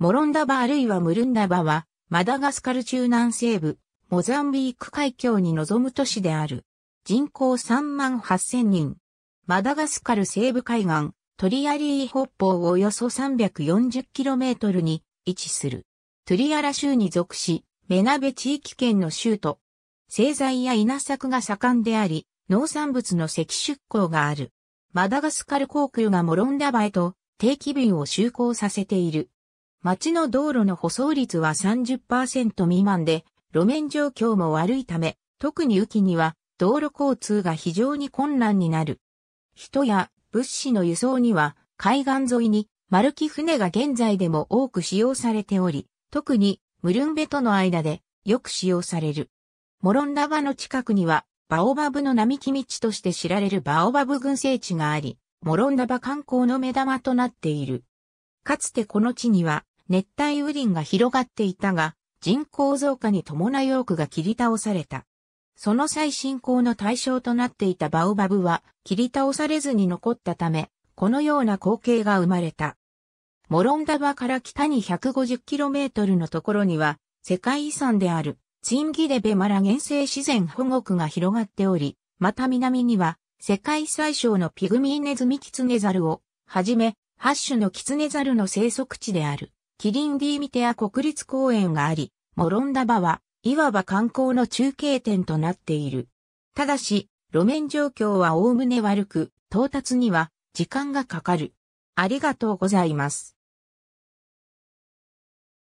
モロンダバあるいはムルンダバは、マダガスカル中南西部、モザンビーク海峡に臨む都市である。人口3万8000人。マダガスカル西部海岸、トリアリー北方およそ 340km に位置する。トゥリアラ州に属し、メナベ地域圏の州都。製材や稲作が盛んであり、農産物の石出港がある。マダガスカル航空がモロンダバへと定期便を就航させている。町の道路の舗装率は30%未満で、路面状況も悪いため、特に雨季には道路交通が非常に困難になる。人や物資の輸送には海岸沿いに丸木船が現在でも多く使用されており、特にムルンベとの間でよく使用される。モロンダバの近くにはバオバブの並木道として知られるバオバブ群生地があり、モロンダバ観光の目玉となっている。かつてこの地には熱帯雨林が広がっていたが、人口増加に伴い多くが切り倒された。その最新行の対象となっていたバオバブは切り倒されずに残ったため、このような光景が生まれた。モロンダバから北に 150km のところには、世界遺産である、チンギレベマラ原生自然保護区が広がっており、また南には、世界最小のピグミーネズミキツネザルを、はじめ、8種のキツネザルの生息地である。キリンディーミテア国立公園があり、モロンダバは、いわば観光の中継点となっている。ただし、路面状況は概ね悪く、到達には時間がかかる。ありがとうございます。